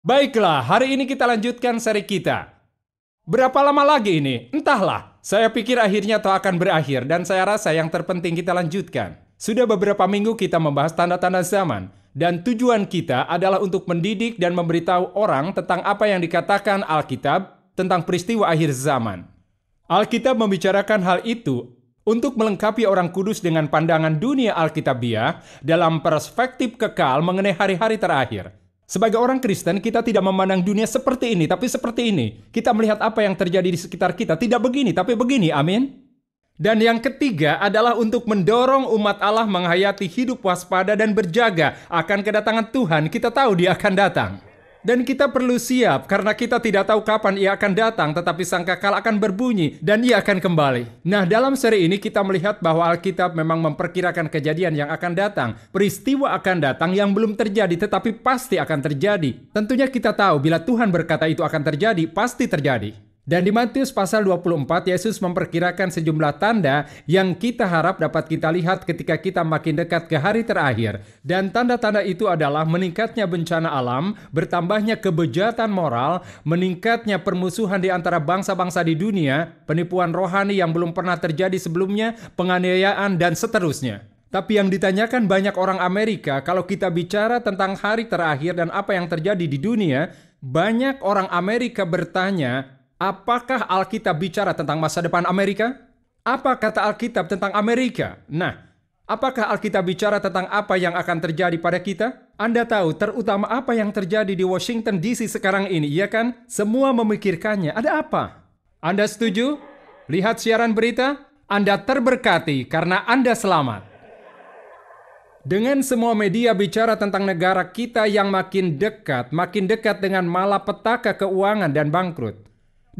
Baiklah, hari ini kita lanjutkan seri kita. Berapa lama lagi ini? Entahlah. Saya pikir akhirnya toh akan berakhir dan saya rasa yang terpenting kita lanjutkan. Sudah beberapa minggu kita membahas tanda-tanda zaman dan tujuan kita adalah untuk mendidik dan memberitahu orang tentang apa yang dikatakan Alkitab tentang peristiwa akhir zaman. Alkitab membicarakan hal itu untuk melengkapi orang kudus dengan pandangan dunia Alkitabiah dalam perspektif kekal mengenai hari-hari terakhir. Sebagai orang Kristen, kita tidak memandang dunia seperti ini, tapi seperti ini. Kita melihat apa yang terjadi di sekitar kita, tidak begini, tapi begini. Amin. Dan yang ketiga adalah untuk mendorong umat Allah menghayati hidup waspada dan berjaga akan kedatangan Tuhan. Kita tahu Dia akan datang. Dan kita perlu siap karena kita tidak tahu kapan ia akan datang tetapi sangkakala akan berbunyi dan ia akan kembali. Nah, dalam seri ini kita melihat bahwa Alkitab memang memperkirakan kejadian yang akan datang, peristiwa akan datang yang belum terjadi tetapi pasti akan terjadi. Tentunya kita tahu bila Tuhan berkata itu akan terjadi, pasti terjadi. Dan di Matius pasal 24, Yesus memperkirakan sejumlah tanda yang kita harap dapat kita lihat ketika kita makin dekat ke hari terakhir. Dan tanda-tanda itu adalah meningkatnya bencana alam, bertambahnya kebejatan moral, meningkatnya permusuhan di antara bangsa-bangsa di dunia, penipuan rohani yang belum pernah terjadi sebelumnya, penganiayaan, dan seterusnya. Tapi yang ditanyakan banyak orang Amerika kalau kita bicara tentang hari terakhir dan apa yang terjadi di dunia, banyak orang Amerika bertanya, Apakah Alkitab bicara tentang masa depan Amerika? Apa kata Alkitab tentang Amerika? Nah, apakah Alkitab bicara tentang apa yang akan terjadi pada kita? Anda tahu terutama apa yang terjadi di Washington DC sekarang ini, ya kan? Semua memikirkannya, ada apa? Anda setuju? Lihat siaran berita, Anda terberkati karena Anda selamat. Dengan semua media bicara tentang negara kita yang makin dekat, makin dekat dengan malapetaka keuangan dan bangkrut.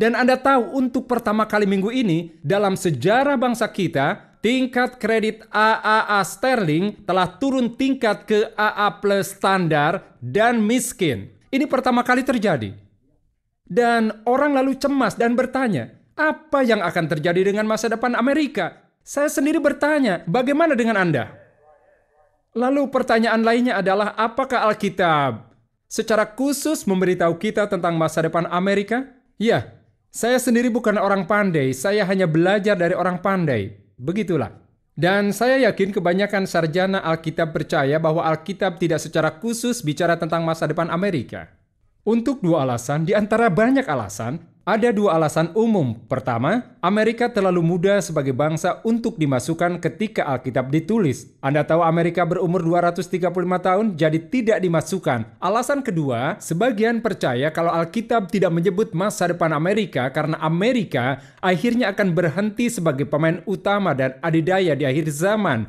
Dan Anda tahu untuk pertama kali minggu ini dalam sejarah bangsa kita, tingkat kredit AAA sterling telah turun tingkat ke AA plus standar dan miskin. Ini pertama kali terjadi. Dan orang lalu cemas dan bertanya, apa yang akan terjadi dengan masa depan Amerika? Saya sendiri bertanya, bagaimana dengan Anda? Lalu pertanyaan lainnya adalah apakah Alkitab secara khusus memberitahu kita tentang masa depan Amerika? Ya, saya sendiri bukan orang pandai, saya hanya belajar dari orang pandai. Begitulah. Dan saya yakin kebanyakan sarjana Alkitab percaya bahwa Alkitab tidak secara khusus bicara tentang masa depan Amerika. Untuk dua alasan, di antara banyak alasan, ada dua alasan umum. Pertama, Amerika terlalu muda sebagai bangsa untuk dimasukkan ketika Alkitab ditulis. Anda tahu Amerika berumur 235 tahun jadi tidak dimasukkan. Alasan kedua, sebagian percaya kalau Alkitab tidak menyebut masa depan Amerika karena Amerika akhirnya akan berhenti sebagai pemain utama dan adidaya di akhir zaman.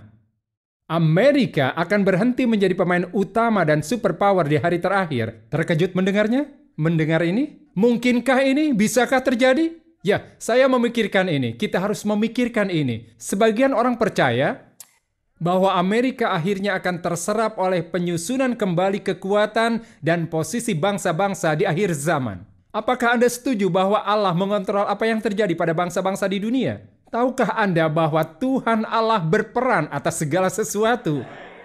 Amerika akan berhenti menjadi pemain utama dan superpower di hari terakhir. Terkejut mendengarnya? Mendengar ini? Mungkinkah ini? Bisakah terjadi? Ya, saya memikirkan ini. Kita harus memikirkan ini. Sebagian orang percaya bahwa Amerika akhirnya akan terserap oleh penyusunan kembali kekuatan dan posisi bangsa-bangsa di akhir zaman. Apakah Anda setuju bahwa Allah mengontrol apa yang terjadi pada bangsa-bangsa di dunia? Tahukah Anda bahwa Tuhan Allah berperan atas segala sesuatu?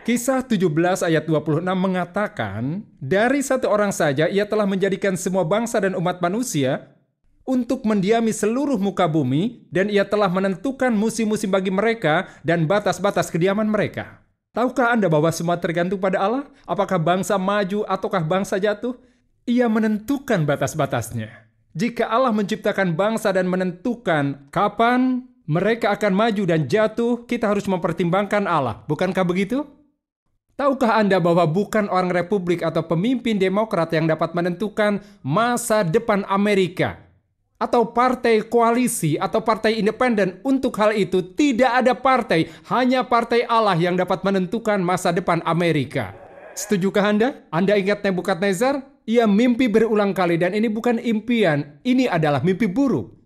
Kisah 17 ayat 26 mengatakan, dari satu orang saja ia telah menjadikan semua bangsa dan umat manusia untuk mendiami seluruh muka bumi dan ia telah menentukan musim-musim bagi mereka dan batas-batas kediaman mereka. Tahukah Anda bahwa semua tergantung pada Allah? Apakah bangsa maju ataukah bangsa jatuh? Ia menentukan batas-batasnya. Jika Allah menciptakan bangsa dan menentukan kapan mereka akan maju dan jatuh, kita harus mempertimbangkan Allah. Bukankah begitu? Tahukah Anda bahwa bukan orang republik atau pemimpin demokrat yang dapat menentukan masa depan Amerika? Atau partai koalisi atau partai independen untuk hal itu tidak ada partai, hanya partai Allah yang dapat menentukan masa depan Amerika. Setujukah Anda? Anda ingat Nebukadnezar? Ia mimpi berulang kali dan ini bukan impian, ini adalah mimpi buruk.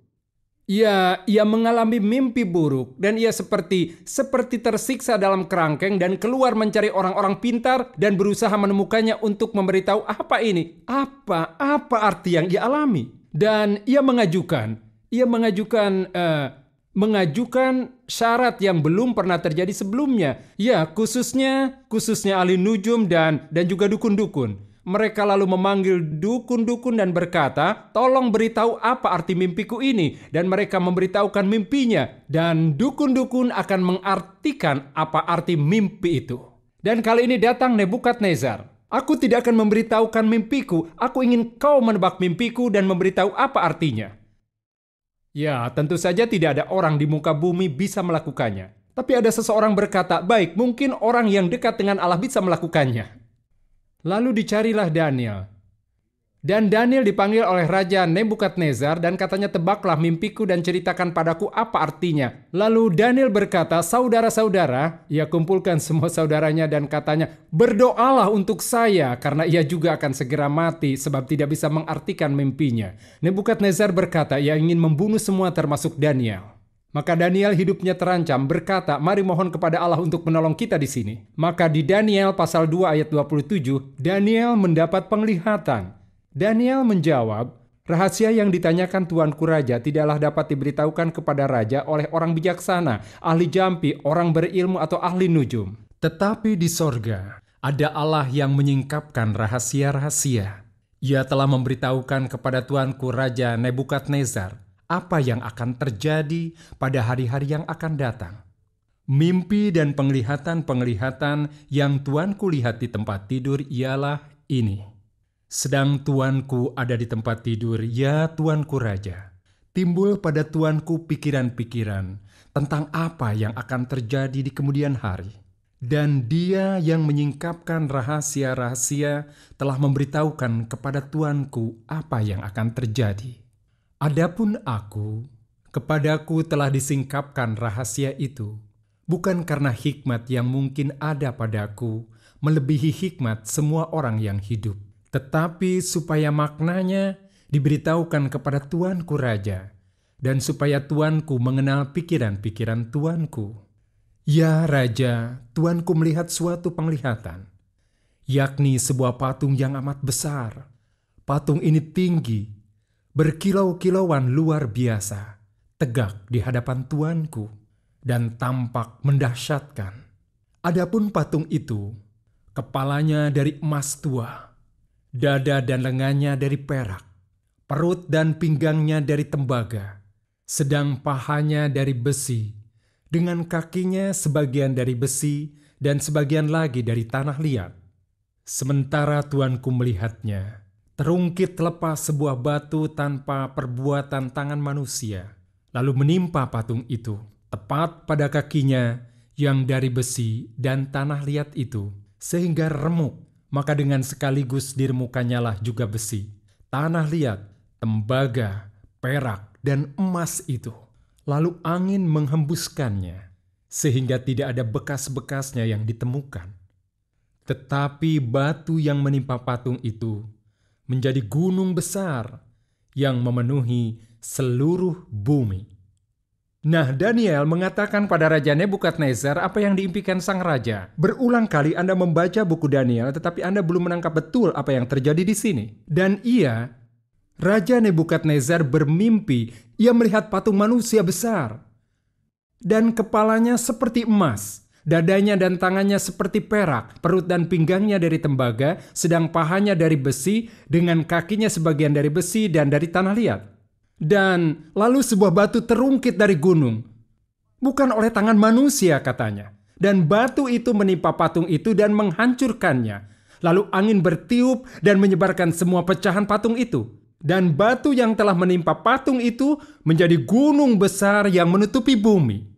Ia, ia mengalami mimpi buruk dan ia seperti seperti tersiksa dalam kerangkeng dan keluar mencari orang-orang pintar dan berusaha menemukannya untuk memberitahu apa ini, apa apa arti yang ia alami. Dan ia mengajukan, ia mengajukan uh, mengajukan syarat yang belum pernah terjadi sebelumnya. Ya, khususnya khususnya ahli nujum dan dan juga dukun-dukun. Mereka lalu memanggil dukun-dukun dan berkata, "Tolong beritahu apa arti mimpiku ini." Dan mereka memberitahukan mimpinya, dan dukun-dukun akan mengartikan apa arti mimpi itu. Dan kali ini datang Nebukadnezar. Aku tidak akan memberitahukan mimpiku. Aku ingin kau menebak mimpiku dan memberitahu apa artinya. Ya, tentu saja tidak ada orang di muka bumi bisa melakukannya. Tapi ada seseorang berkata, "Baik, mungkin orang yang dekat dengan Allah bisa melakukannya." Lalu dicarilah Daniel. Dan Daniel dipanggil oleh Raja Nebukadnezar dan katanya tebaklah mimpiku dan ceritakan padaku apa artinya. Lalu Daniel berkata, saudara-saudara, ia kumpulkan semua saudaranya dan katanya, berdoalah untuk saya karena ia juga akan segera mati sebab tidak bisa mengartikan mimpinya. Nebukadnezar berkata ia ingin membunuh semua termasuk Daniel. Maka Daniel hidupnya terancam berkata, "Mari mohon kepada Allah untuk menolong kita di sini." Maka di Daniel pasal 2 ayat 27, Daniel mendapat penglihatan. Daniel menjawab, "Rahasia yang ditanyakan tuanku raja tidaklah dapat diberitahukan kepada raja oleh orang bijaksana, ahli jampi, orang berilmu atau ahli nujum. Tetapi di sorga ada Allah yang menyingkapkan rahasia-rahasia. Ia telah memberitahukan kepada tuanku raja Nebukadnezar apa yang akan terjadi pada hari-hari yang akan datang. Mimpi dan penglihatan-penglihatan yang tuanku lihat di tempat tidur ialah ini. Sedang tuanku ada di tempat tidur, ya tuanku raja. Timbul pada tuanku pikiran-pikiran tentang apa yang akan terjadi di kemudian hari. Dan dia yang menyingkapkan rahasia-rahasia telah memberitahukan kepada tuanku apa yang akan terjadi. Adapun aku, kepadaku telah disingkapkan rahasia itu, bukan karena hikmat yang mungkin ada padaku melebihi hikmat semua orang yang hidup, tetapi supaya maknanya diberitahukan kepada tuanku raja, dan supaya tuanku mengenal pikiran-pikiran tuanku. Ya raja, tuanku melihat suatu penglihatan, yakni sebuah patung yang amat besar. Patung ini tinggi berkilau-kilauan luar biasa, tegak di hadapan tuanku, dan tampak mendahsyatkan. Adapun patung itu, kepalanya dari emas tua, dada dan lengannya dari perak, perut dan pinggangnya dari tembaga, sedang pahanya dari besi, dengan kakinya sebagian dari besi dan sebagian lagi dari tanah liat. Sementara tuanku melihatnya, terungkit lepas sebuah batu tanpa perbuatan tangan manusia, lalu menimpa patung itu tepat pada kakinya yang dari besi dan tanah liat itu, sehingga remuk. Maka dengan sekaligus lah juga besi, tanah liat, tembaga, perak, dan emas itu. Lalu angin menghembuskannya, sehingga tidak ada bekas-bekasnya yang ditemukan. Tetapi batu yang menimpa patung itu menjadi gunung besar yang memenuhi seluruh bumi. Nah, Daniel mengatakan pada Raja Nebukadnezar apa yang diimpikan sang raja. Berulang kali Anda membaca buku Daniel, tetapi Anda belum menangkap betul apa yang terjadi di sini. Dan ia, Raja Nebukadnezar bermimpi, ia melihat patung manusia besar. Dan kepalanya seperti emas, Dadanya dan tangannya seperti perak, perut dan pinggangnya dari tembaga, sedang pahanya dari besi, dengan kakinya sebagian dari besi dan dari tanah liat. Dan lalu sebuah batu terungkit dari gunung, bukan oleh tangan manusia katanya. Dan batu itu menimpa patung itu dan menghancurkannya. Lalu angin bertiup dan menyebarkan semua pecahan patung itu. Dan batu yang telah menimpa patung itu menjadi gunung besar yang menutupi bumi.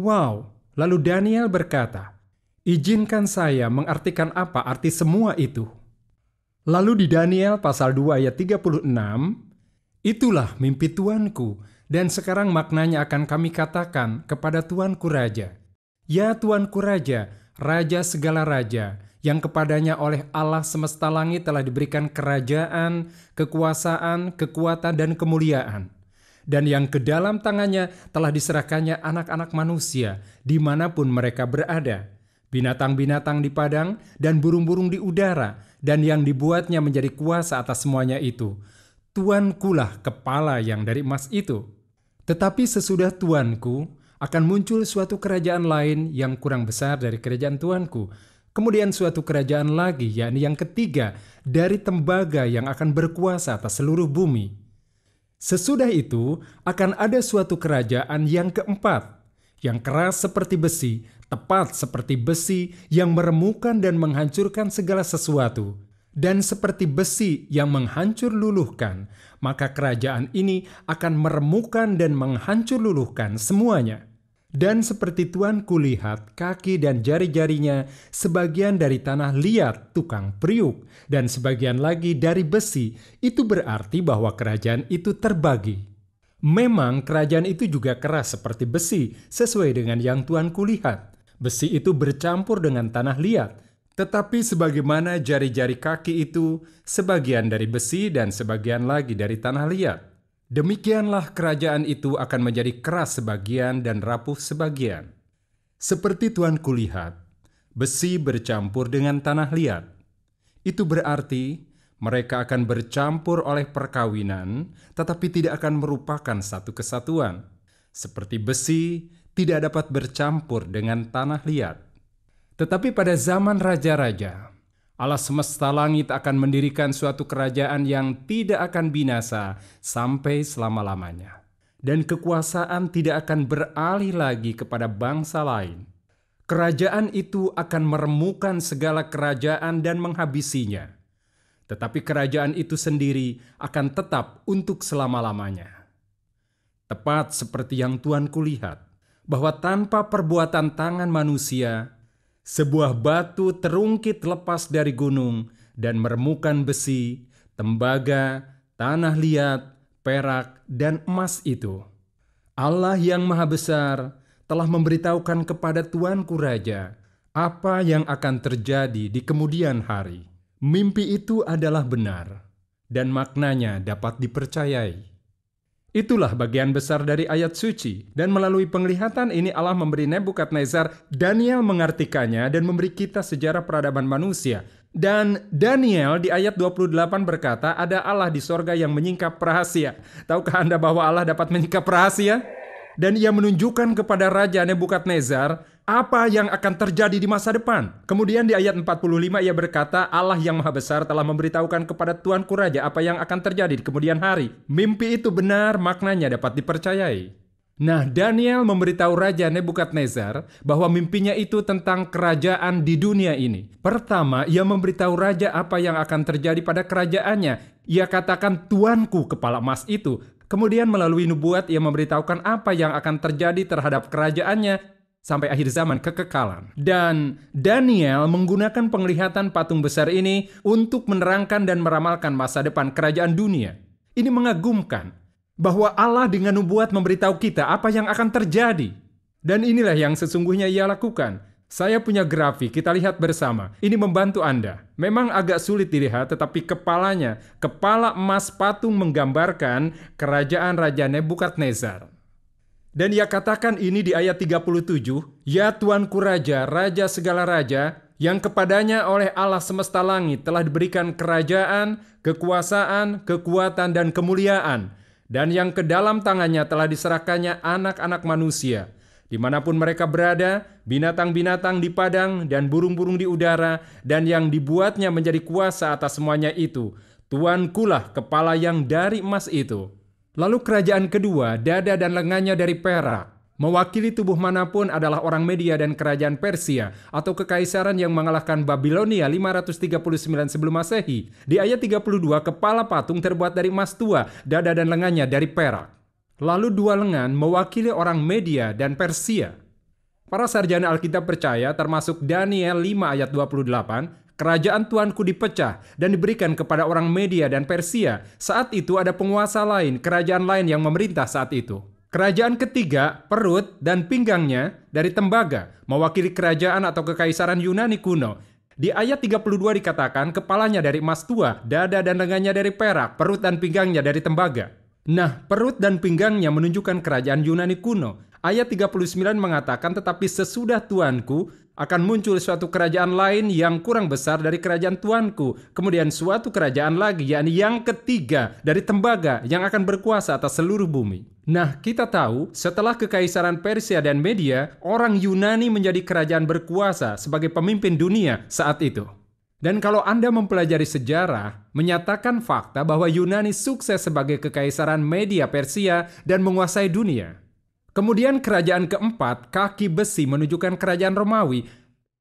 Wow, Lalu Daniel berkata, "Izinkan saya mengartikan apa arti semua itu." Lalu di Daniel pasal 2 ayat 36, "Itulah mimpi tuanku, dan sekarang maknanya akan kami katakan kepada tuanku raja. Ya tuanku raja, raja segala raja, yang kepadanya oleh Allah semesta langit telah diberikan kerajaan, kekuasaan, kekuatan, dan kemuliaan dan yang ke dalam tangannya telah diserahkannya anak-anak manusia dimanapun mereka berada, binatang-binatang di padang dan burung-burung di udara, dan yang dibuatnya menjadi kuasa atas semuanya itu. Tuankulah kepala yang dari emas itu. Tetapi sesudah tuanku akan muncul suatu kerajaan lain yang kurang besar dari kerajaan tuanku, Kemudian suatu kerajaan lagi, yakni yang ketiga, dari tembaga yang akan berkuasa atas seluruh bumi. Sesudah itu akan ada suatu kerajaan yang keempat, yang keras seperti besi, tepat seperti besi, yang meremukan dan menghancurkan segala sesuatu, dan seperti besi yang menghancur luluhkan, maka kerajaan ini akan meremukan dan menghancur luluhkan semuanya. Dan seperti Tuhan kulihat kaki dan jari-jarinya sebagian dari tanah liat tukang priuk dan sebagian lagi dari besi, itu berarti bahwa kerajaan itu terbagi. Memang kerajaan itu juga keras seperti besi sesuai dengan yang Tuhan kulihat. Besi itu bercampur dengan tanah liat, tetapi sebagaimana jari-jari kaki itu, sebagian dari besi dan sebagian lagi dari tanah liat. Demikianlah kerajaan itu akan menjadi keras sebagian dan rapuh sebagian. Seperti Tuhan kulihat, besi bercampur dengan tanah liat. Itu berarti mereka akan bercampur oleh perkawinan, tetapi tidak akan merupakan satu kesatuan. Seperti besi tidak dapat bercampur dengan tanah liat. Tetapi pada zaman raja-raja, Allah semesta langit akan mendirikan suatu kerajaan yang tidak akan binasa sampai selama-lamanya. Dan kekuasaan tidak akan beralih lagi kepada bangsa lain. Kerajaan itu akan meremukan segala kerajaan dan menghabisinya. Tetapi kerajaan itu sendiri akan tetap untuk selama-lamanya. Tepat seperti yang Tuhan kulihat, bahwa tanpa perbuatan tangan manusia, sebuah batu terungkit lepas dari gunung dan meremukan besi, tembaga, tanah liat, perak, dan emas itu. Allah yang Maha Besar telah memberitahukan kepada tuanku raja apa yang akan terjadi di kemudian hari. Mimpi itu adalah benar, dan maknanya dapat dipercayai. Itulah bagian besar dari ayat suci, dan melalui penglihatan ini Allah memberi Nebukadnezar Daniel mengartikannya dan memberi kita sejarah peradaban manusia. Dan Daniel di ayat 28 berkata, ada Allah di sorga yang menyingkap rahasia. Tahukah Anda bahwa Allah dapat menyingkap rahasia? dan ia menunjukkan kepada Raja Nebukadnezar apa yang akan terjadi di masa depan. Kemudian di ayat 45 ia berkata, Allah yang maha besar telah memberitahukan kepada Tuanku Raja apa yang akan terjadi di kemudian hari. Mimpi itu benar, maknanya dapat dipercayai. Nah, Daniel memberitahu Raja Nebukadnezar bahwa mimpinya itu tentang kerajaan di dunia ini. Pertama, ia memberitahu raja apa yang akan terjadi pada kerajaannya. Ia katakan, "Tuanku, kepala emas itu Kemudian melalui nubuat ia memberitahukan apa yang akan terjadi terhadap kerajaannya sampai akhir zaman kekekalan. Dan Daniel menggunakan penglihatan patung besar ini untuk menerangkan dan meramalkan masa depan kerajaan dunia. Ini mengagumkan bahwa Allah dengan nubuat memberitahu kita apa yang akan terjadi. Dan inilah yang sesungguhnya ia lakukan. Saya punya grafik, kita lihat bersama. Ini membantu Anda. Memang agak sulit dilihat, tetapi kepalanya, kepala emas patung menggambarkan kerajaan Raja Nebukadnezar. Dan ia katakan ini di ayat 37, Ya Tuanku Raja, Raja segala Raja, yang kepadanya oleh Allah semesta langit telah diberikan kerajaan, kekuasaan, kekuatan, dan kemuliaan, dan yang ke dalam tangannya telah diserahkannya anak-anak manusia.' Dimanapun mereka berada, binatang-binatang di padang dan burung-burung di udara, dan yang dibuatnya menjadi kuasa atas semuanya itu, lah kepala yang dari emas itu. Lalu kerajaan kedua, dada dan lengannya dari perak. Mewakili tubuh manapun adalah orang Media dan kerajaan Persia atau kekaisaran yang mengalahkan Babilonia 539 sebelum Masehi. Di ayat 32, kepala patung terbuat dari emas tua, dada dan lengannya dari perak. Lalu dua lengan mewakili orang Media dan Persia. Para sarjana Alkitab percaya termasuk Daniel 5 ayat 28, kerajaan tuanku dipecah dan diberikan kepada orang Media dan Persia. Saat itu ada penguasa lain, kerajaan lain yang memerintah saat itu. Kerajaan ketiga, perut dan pinggangnya dari tembaga, mewakili kerajaan atau kekaisaran Yunani kuno. Di ayat 32 dikatakan kepalanya dari emas tua, dada dan lengannya dari perak, perut dan pinggangnya dari tembaga. Nah, perut dan pinggangnya menunjukkan kerajaan Yunani kuno. Ayat 39 mengatakan, tetapi sesudah tuanku akan muncul suatu kerajaan lain yang kurang besar dari kerajaan tuanku. Kemudian suatu kerajaan lagi, yakni yang ketiga dari tembaga yang akan berkuasa atas seluruh bumi. Nah, kita tahu setelah kekaisaran Persia dan Media, orang Yunani menjadi kerajaan berkuasa sebagai pemimpin dunia saat itu. Dan kalau Anda mempelajari sejarah, menyatakan fakta bahwa Yunani sukses sebagai kekaisaran media Persia dan menguasai dunia. Kemudian kerajaan keempat, kaki besi menunjukkan kerajaan Romawi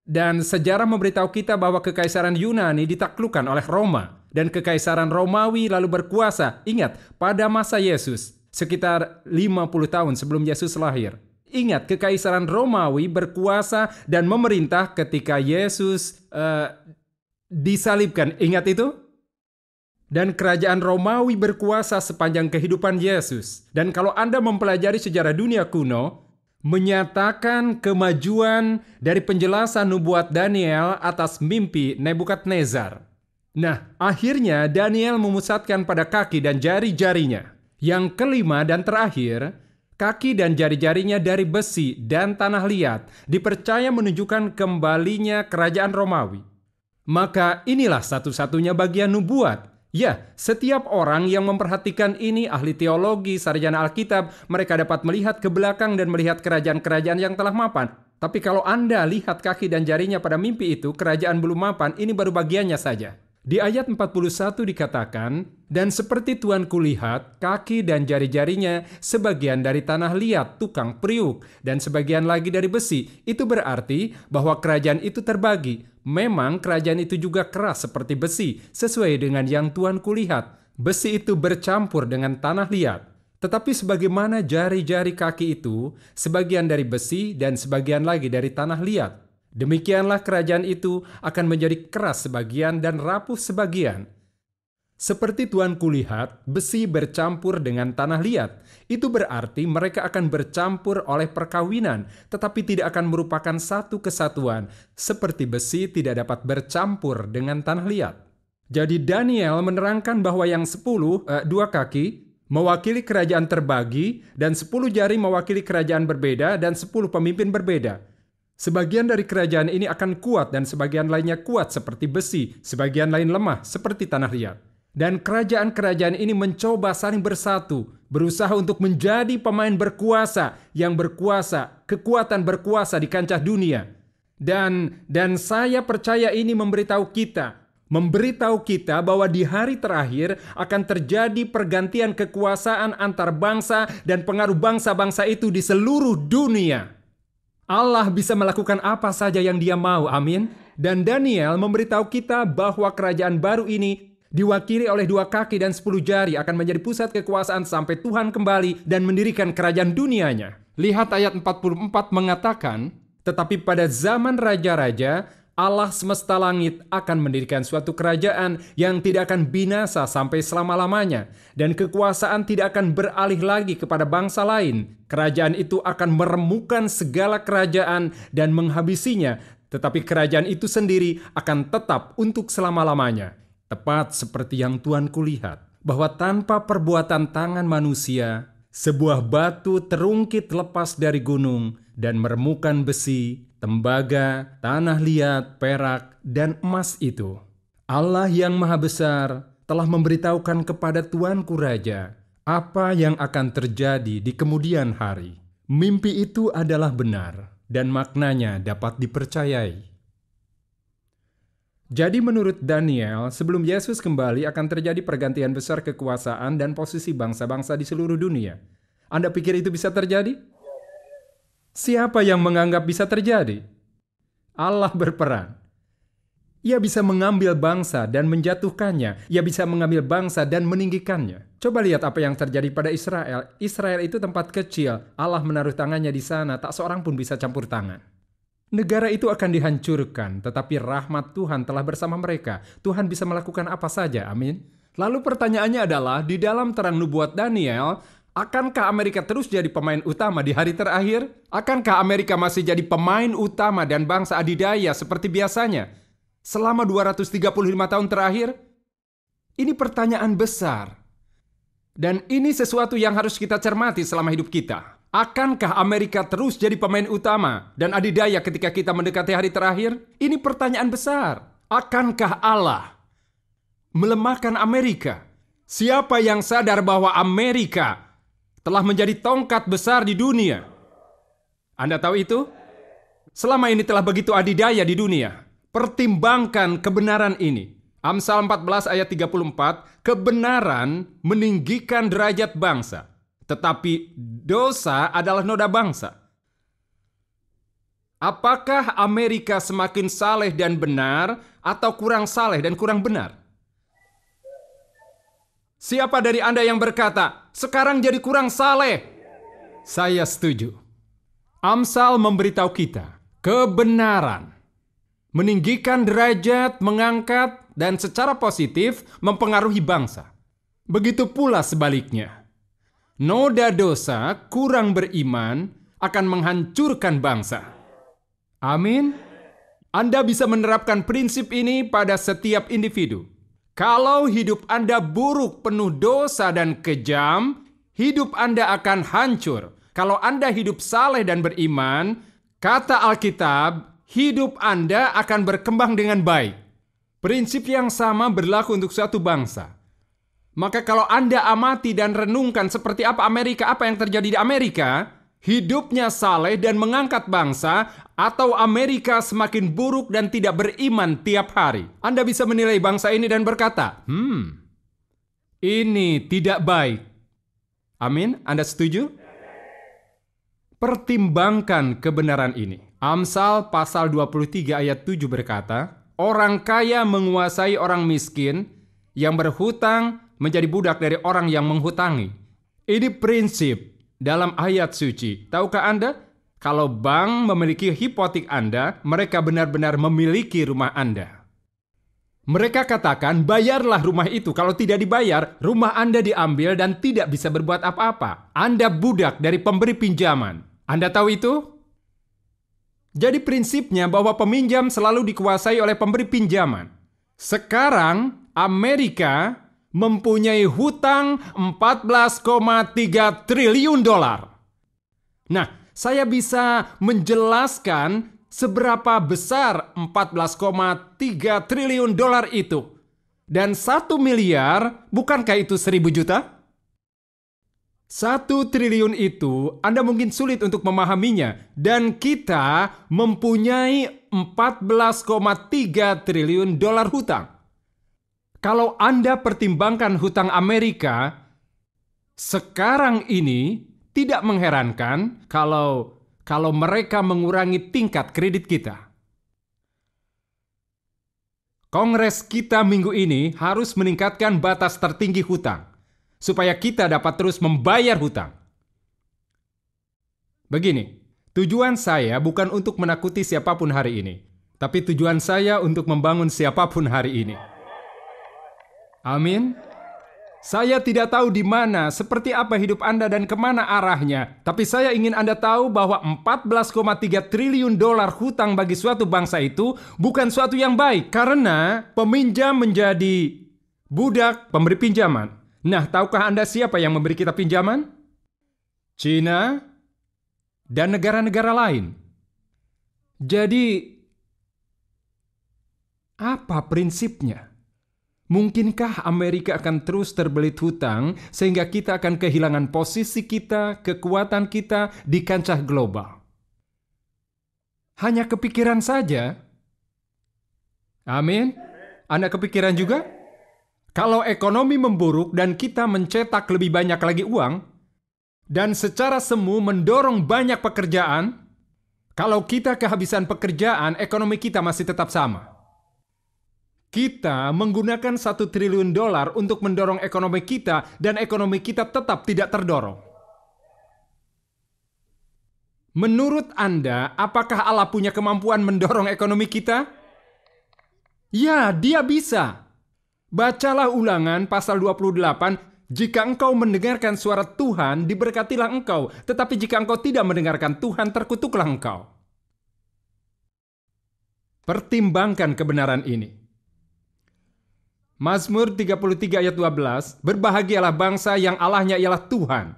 dan sejarah memberitahu kita bahwa kekaisaran Yunani ditaklukkan oleh Roma dan kekaisaran Romawi lalu berkuasa. Ingat, pada masa Yesus, sekitar 50 tahun sebelum Yesus lahir. Ingat, kekaisaran Romawi berkuasa dan memerintah ketika Yesus uh, disalibkan. Ingat itu? Dan kerajaan Romawi berkuasa sepanjang kehidupan Yesus. Dan kalau Anda mempelajari sejarah dunia kuno, menyatakan kemajuan dari penjelasan nubuat Daniel atas mimpi Nebukadnezar. Nah, akhirnya Daniel memusatkan pada kaki dan jari-jarinya. Yang kelima dan terakhir, kaki dan jari-jarinya dari besi dan tanah liat dipercaya menunjukkan kembalinya kerajaan Romawi maka inilah satu-satunya bagian nubuat. Ya, setiap orang yang memperhatikan ini, ahli teologi, sarjana Alkitab, mereka dapat melihat ke belakang dan melihat kerajaan-kerajaan yang telah mapan. Tapi kalau Anda lihat kaki dan jarinya pada mimpi itu, kerajaan belum mapan, ini baru bagiannya saja. Di ayat 41 dikatakan, "Dan seperti Tuhan kulihat, kaki dan jari-jarinya sebagian dari tanah liat tukang priuk dan sebagian lagi dari besi." Itu berarti bahwa kerajaan itu terbagi. Memang kerajaan itu juga keras seperti besi, sesuai dengan yang Tuhan kulihat. Besi itu bercampur dengan tanah liat. Tetapi sebagaimana jari-jari kaki itu, sebagian dari besi dan sebagian lagi dari tanah liat. Demikianlah kerajaan itu akan menjadi keras sebagian dan rapuh sebagian. Seperti Tuhan kulihat, besi bercampur dengan tanah liat. Itu berarti mereka akan bercampur oleh perkawinan, tetapi tidak akan merupakan satu kesatuan, seperti besi tidak dapat bercampur dengan tanah liat. Jadi Daniel menerangkan bahwa yang sepuluh, eh, dua kaki, mewakili kerajaan terbagi, dan sepuluh jari mewakili kerajaan berbeda, dan sepuluh pemimpin berbeda. Sebagian dari kerajaan ini akan kuat dan sebagian lainnya kuat seperti besi, sebagian lain lemah seperti tanah liat. Dan kerajaan-kerajaan ini mencoba saling bersatu, berusaha untuk menjadi pemain berkuasa yang berkuasa, kekuatan berkuasa di kancah dunia. Dan dan saya percaya ini memberitahu kita, memberitahu kita bahwa di hari terakhir akan terjadi pergantian kekuasaan antar bangsa dan pengaruh bangsa-bangsa itu di seluruh dunia. Allah bisa melakukan apa saja yang dia mau, amin. Dan Daniel memberitahu kita bahwa kerajaan baru ini diwakili oleh dua kaki dan sepuluh jari akan menjadi pusat kekuasaan sampai Tuhan kembali dan mendirikan kerajaan dunianya. Lihat ayat 44 mengatakan, Tetapi pada zaman raja-raja, Allah semesta langit akan mendirikan suatu kerajaan yang tidak akan binasa sampai selama-lamanya, dan kekuasaan tidak akan beralih lagi kepada bangsa lain. Kerajaan itu akan meremukan segala kerajaan dan menghabisinya, tetapi kerajaan itu sendiri akan tetap untuk selama-lamanya, tepat seperti yang Tuhan kulihat, bahwa tanpa perbuatan tangan manusia, sebuah batu terungkit lepas dari gunung dan meremukan besi, tembaga, tanah liat, perak, dan emas itu. Allah yang Maha Besar telah memberitahukan kepada tuanku raja apa yang akan terjadi di kemudian hari. Mimpi itu adalah benar dan maknanya dapat dipercayai. Jadi menurut Daniel, sebelum Yesus kembali akan terjadi pergantian besar kekuasaan dan posisi bangsa-bangsa di seluruh dunia. Anda pikir itu bisa terjadi? Siapa yang menganggap bisa terjadi? Allah berperan. Ia bisa mengambil bangsa dan menjatuhkannya. Ia bisa mengambil bangsa dan meninggikannya. Coba lihat apa yang terjadi pada Israel. Israel itu tempat kecil. Allah menaruh tangannya di sana. Tak seorang pun bisa campur tangan. Negara itu akan dihancurkan, tetapi rahmat Tuhan telah bersama mereka. Tuhan bisa melakukan apa saja. Amin. Lalu pertanyaannya adalah, di dalam terang nubuat Daniel, Akankah Amerika terus jadi pemain utama di hari terakhir? Akankah Amerika masih jadi pemain utama dan bangsa adidaya seperti biasanya selama 235 tahun terakhir? Ini pertanyaan besar. Dan ini sesuatu yang harus kita cermati selama hidup kita. Akankah Amerika terus jadi pemain utama dan adidaya ketika kita mendekati hari terakhir? Ini pertanyaan besar. Akankah Allah melemahkan Amerika? Siapa yang sadar bahwa Amerika telah menjadi tongkat besar di dunia. Anda tahu itu? Selama ini telah begitu adidaya di dunia. Pertimbangkan kebenaran ini. Amsal 14 ayat 34, kebenaran meninggikan derajat bangsa, tetapi dosa adalah noda bangsa. Apakah Amerika semakin saleh dan benar atau kurang saleh dan kurang benar? Siapa dari Anda yang berkata, sekarang jadi kurang saleh. Saya setuju. Amsal memberitahu kita kebenaran, meninggikan derajat, mengangkat, dan secara positif mempengaruhi bangsa. Begitu pula sebaliknya, noda dosa kurang beriman akan menghancurkan bangsa. Amin. Anda bisa menerapkan prinsip ini pada setiap individu. Kalau hidup Anda buruk, penuh dosa dan kejam, hidup Anda akan hancur. Kalau Anda hidup saleh dan beriman, kata Alkitab, hidup Anda akan berkembang dengan baik. Prinsip yang sama berlaku untuk suatu bangsa. Maka kalau Anda amati dan renungkan seperti apa Amerika, apa yang terjadi di Amerika, hidupnya saleh dan mengangkat bangsa, atau Amerika semakin buruk dan tidak beriman tiap hari. Anda bisa menilai bangsa ini dan berkata, "Hmm, ini tidak baik." Amin. Anda setuju? Pertimbangkan kebenaran ini. Amsal pasal 23 ayat 7 berkata, "Orang kaya menguasai orang miskin, yang berhutang menjadi budak dari orang yang menghutangi." Ini prinsip dalam ayat suci. Tahukah Anda? Kalau bank memiliki hipotik Anda, mereka benar-benar memiliki rumah Anda. Mereka katakan, "Bayarlah rumah itu. Kalau tidak dibayar, rumah Anda diambil dan tidak bisa berbuat apa-apa. Anda budak dari pemberi pinjaman." Anda tahu itu? Jadi, prinsipnya bahwa peminjam selalu dikuasai oleh pemberi pinjaman. Sekarang, Amerika mempunyai hutang 14,3 triliun dolar. Nah, saya bisa menjelaskan seberapa besar 14,3 triliun dolar itu. Dan satu miliar, bukankah itu seribu juta? Satu triliun itu Anda mungkin sulit untuk memahaminya dan kita mempunyai 14,3 triliun dolar hutang. Kalau Anda pertimbangkan hutang Amerika sekarang ini tidak mengherankan kalau kalau mereka mengurangi tingkat kredit kita. Kongres kita minggu ini harus meningkatkan batas tertinggi hutang supaya kita dapat terus membayar hutang. Begini, tujuan saya bukan untuk menakuti siapapun hari ini, tapi tujuan saya untuk membangun siapapun hari ini. Amin. Saya tidak tahu di mana, seperti apa hidup Anda dan kemana arahnya. Tapi saya ingin Anda tahu bahwa 14,3 triliun dolar hutang bagi suatu bangsa itu bukan suatu yang baik. Karena peminjam menjadi budak pemberi pinjaman. Nah, tahukah Anda siapa yang memberi kita pinjaman? Cina dan negara-negara lain. Jadi, apa prinsipnya? Mungkinkah Amerika akan terus terbelit hutang sehingga kita akan kehilangan posisi kita, kekuatan kita di kancah global? Hanya kepikiran saja. Amin. Anda kepikiran juga? Kalau ekonomi memburuk dan kita mencetak lebih banyak lagi uang, dan secara semu mendorong banyak pekerjaan, kalau kita kehabisan pekerjaan, ekonomi kita masih tetap sama. Kita menggunakan satu triliun dolar untuk mendorong ekonomi kita dan ekonomi kita tetap tidak terdorong. Menurut Anda, apakah Allah punya kemampuan mendorong ekonomi kita? Ya, dia bisa. Bacalah ulangan pasal 28, jika engkau mendengarkan suara Tuhan, diberkatilah engkau, tetapi jika engkau tidak mendengarkan Tuhan, terkutuklah engkau. Pertimbangkan kebenaran ini. Mazmur 33 ayat 12, berbahagialah bangsa yang Allahnya ialah Tuhan.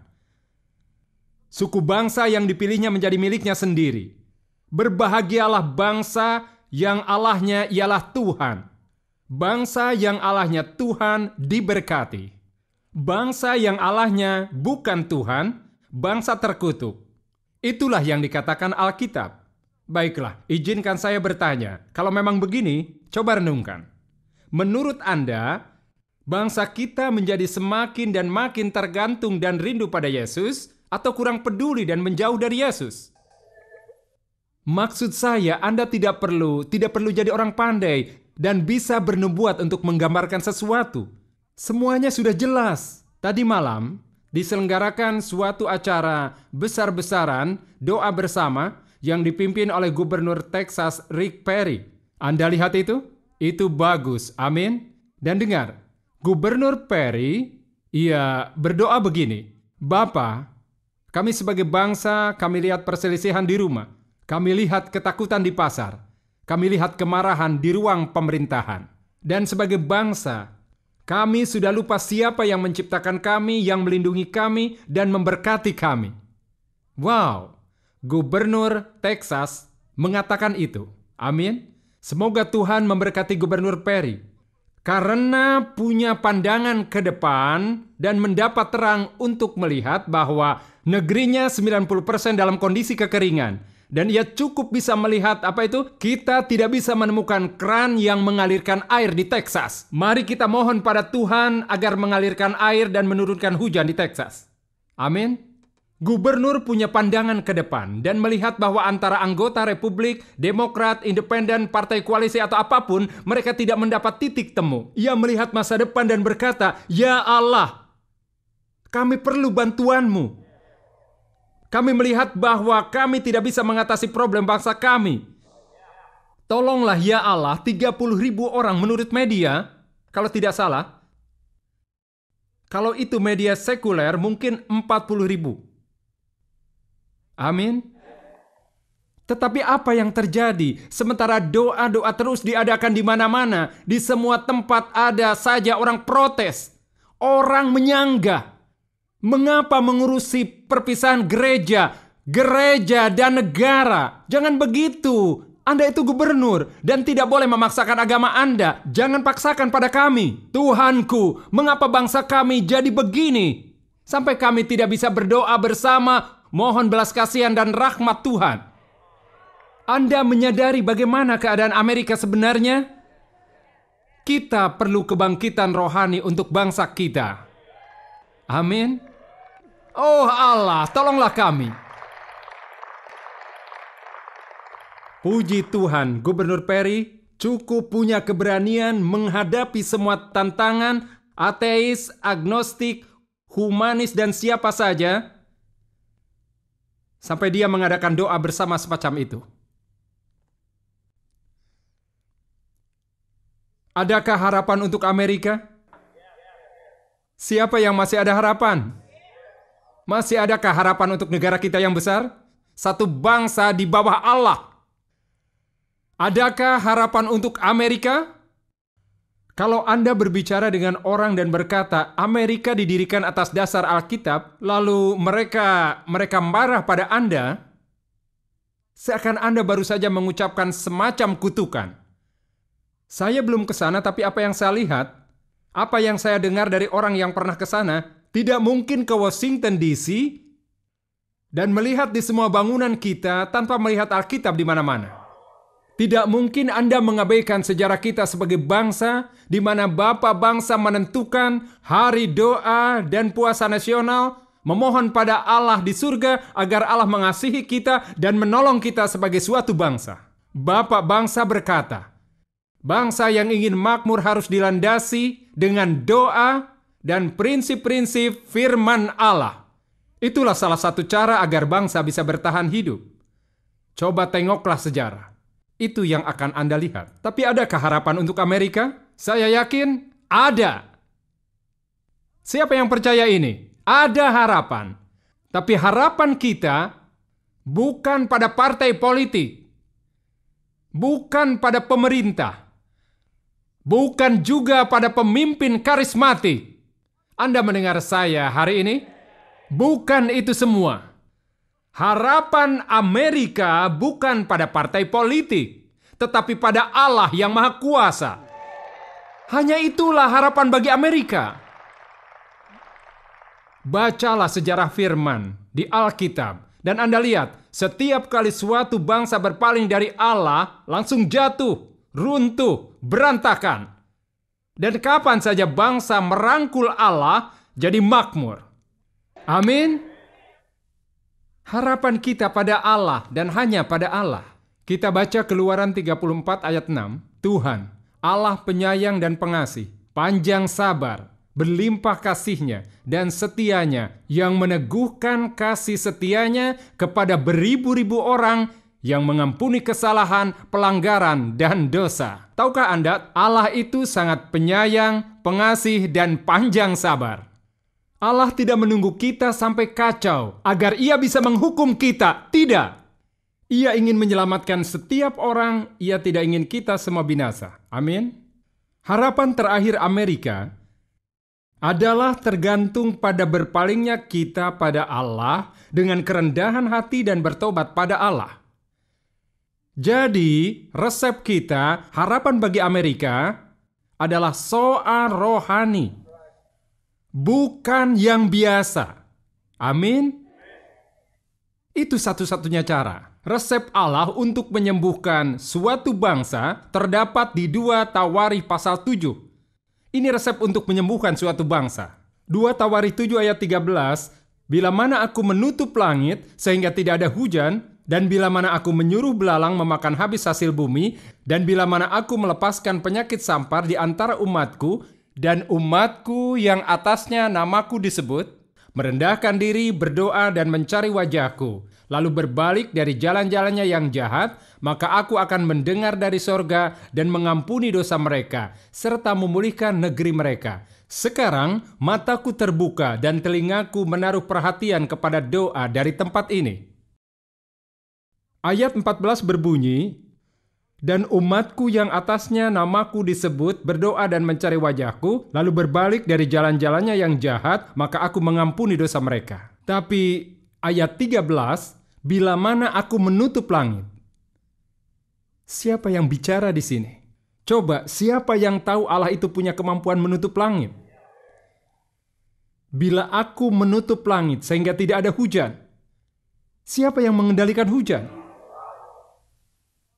Suku bangsa yang dipilihnya menjadi miliknya sendiri. Berbahagialah bangsa yang Allahnya ialah Tuhan. Bangsa yang Allahnya Tuhan diberkati. Bangsa yang Allahnya bukan Tuhan, bangsa terkutuk. Itulah yang dikatakan Alkitab. Baiklah, izinkan saya bertanya. Kalau memang begini, coba renungkan. Menurut Anda, bangsa kita menjadi semakin dan makin tergantung dan rindu pada Yesus, atau kurang peduli dan menjauh dari Yesus? Maksud saya, Anda tidak perlu, tidak perlu jadi orang pandai dan bisa bernubuat untuk menggambarkan sesuatu. Semuanya sudah jelas. Tadi malam diselenggarakan suatu acara besar-besaran doa bersama yang dipimpin oleh Gubernur Texas Rick Perry. Anda lihat itu? itu bagus, amin. Dan dengar, Gubernur Perry, ia berdoa begini, Bapak, kami sebagai bangsa, kami lihat perselisihan di rumah, kami lihat ketakutan di pasar, kami lihat kemarahan di ruang pemerintahan. Dan sebagai bangsa, kami sudah lupa siapa yang menciptakan kami, yang melindungi kami, dan memberkati kami. Wow, Gubernur Texas mengatakan itu. Amin. Semoga Tuhan memberkati Gubernur Perry karena punya pandangan ke depan dan mendapat terang untuk melihat bahwa negerinya 90% dalam kondisi kekeringan. Dan ia cukup bisa melihat apa itu? Kita tidak bisa menemukan kran yang mengalirkan air di Texas. Mari kita mohon pada Tuhan agar mengalirkan air dan menurunkan hujan di Texas. Amin. Gubernur punya pandangan ke depan dan melihat bahwa antara anggota Republik, Demokrat, Independen, Partai Koalisi atau apapun, mereka tidak mendapat titik temu. Ia melihat masa depan dan berkata, Ya Allah, kami perlu bantuanmu. Kami melihat bahwa kami tidak bisa mengatasi problem bangsa kami. Tolonglah ya Allah, 30 ribu orang menurut media, kalau tidak salah, kalau itu media sekuler mungkin 40 ribu. Amin. Tetapi apa yang terjadi? Sementara doa-doa terus diadakan di mana-mana, di semua tempat ada saja orang protes, orang menyangga. Mengapa mengurusi perpisahan gereja, gereja dan negara? Jangan begitu. Anda itu gubernur dan tidak boleh memaksakan agama Anda. Jangan paksakan pada kami. Tuhanku, mengapa bangsa kami jadi begini? Sampai kami tidak bisa berdoa bersama Mohon belas kasihan dan rahmat Tuhan. Anda menyadari bagaimana keadaan Amerika sebenarnya? Kita perlu kebangkitan rohani untuk bangsa kita. Amin. Oh Allah, tolonglah kami. Puji Tuhan, Gubernur Perry cukup punya keberanian menghadapi semua tantangan ateis, agnostik, humanis, dan siapa saja sampai dia mengadakan doa bersama semacam itu. Adakah harapan untuk Amerika? Siapa yang masih ada harapan? Masih adakah harapan untuk negara kita yang besar? Satu bangsa di bawah Allah. Adakah harapan untuk Amerika? Kalau Anda berbicara dengan orang dan berkata Amerika didirikan atas dasar Alkitab, lalu mereka mereka marah pada Anda, seakan Anda baru saja mengucapkan semacam kutukan. Saya belum ke sana tapi apa yang saya lihat, apa yang saya dengar dari orang yang pernah ke sana, tidak mungkin ke Washington DC dan melihat di semua bangunan kita tanpa melihat Alkitab di mana-mana. Tidak mungkin Anda mengabaikan sejarah kita sebagai bangsa di mana Bapak bangsa menentukan hari doa dan puasa nasional, memohon pada Allah di surga agar Allah mengasihi kita dan menolong kita sebagai suatu bangsa. Bapak bangsa berkata, "Bangsa yang ingin makmur harus dilandasi dengan doa dan prinsip-prinsip firman Allah." Itulah salah satu cara agar bangsa bisa bertahan hidup. Coba tengoklah sejarah. Itu yang akan Anda lihat. Tapi adakah harapan untuk Amerika? Saya yakin ada. Siapa yang percaya ini? Ada harapan. Tapi harapan kita bukan pada partai politik, bukan pada pemerintah, bukan juga pada pemimpin karismatik. Anda mendengar saya hari ini? Bukan itu semua. Harapan Amerika bukan pada partai politik, tetapi pada Allah yang Maha Kuasa. Hanya itulah harapan bagi Amerika. Bacalah sejarah firman di Alkitab dan Anda lihat setiap kali suatu bangsa berpaling dari Allah langsung jatuh, runtuh, berantakan. Dan kapan saja bangsa merangkul Allah jadi makmur. Amin. Harapan kita pada Allah dan hanya pada Allah. Kita baca Keluaran 34 ayat 6, Tuhan Allah penyayang dan pengasih, panjang sabar, berlimpah kasihnya dan setianya yang meneguhkan kasih setianya kepada beribu-ribu orang yang mengampuni kesalahan, pelanggaran, dan dosa. Tahukah Anda, Allah itu sangat penyayang, pengasih, dan panjang sabar. Allah tidak menunggu kita sampai kacau agar Ia bisa menghukum kita. Tidak, ia ingin menyelamatkan setiap orang, ia tidak ingin kita semua binasa. Amin. Harapan terakhir Amerika adalah tergantung pada berpalingnya kita pada Allah dengan kerendahan hati dan bertobat pada Allah. Jadi, resep kita, harapan bagi Amerika adalah soal rohani, bukan yang biasa. Amin. Itu satu-satunya cara. Resep Allah untuk menyembuhkan suatu bangsa terdapat di dua tawari pasal tujuh. Ini resep untuk menyembuhkan suatu bangsa. Dua tawari tujuh ayat tiga belas. Bila mana aku menutup langit sehingga tidak ada hujan, dan bila mana aku menyuruh belalang memakan habis hasil bumi, dan bila mana aku melepaskan penyakit sampar di antara umatku, dan umatku yang atasnya namaku disebut, merendahkan diri, berdoa, dan mencari wajahku, lalu berbalik dari jalan-jalannya yang jahat, maka aku akan mendengar dari sorga dan mengampuni dosa mereka, serta memulihkan negeri mereka. Sekarang mataku terbuka dan telingaku menaruh perhatian kepada doa dari tempat ini. Ayat 14 berbunyi, dan umatku yang atasnya namaku disebut berdoa dan mencari wajahku, lalu berbalik dari jalan-jalannya yang jahat, maka aku mengampuni dosa mereka. Tapi ayat 13 Bila mana aku menutup langit. Siapa yang bicara di sini? Coba, siapa yang tahu Allah itu punya kemampuan menutup langit? Bila aku menutup langit sehingga tidak ada hujan, siapa yang mengendalikan hujan?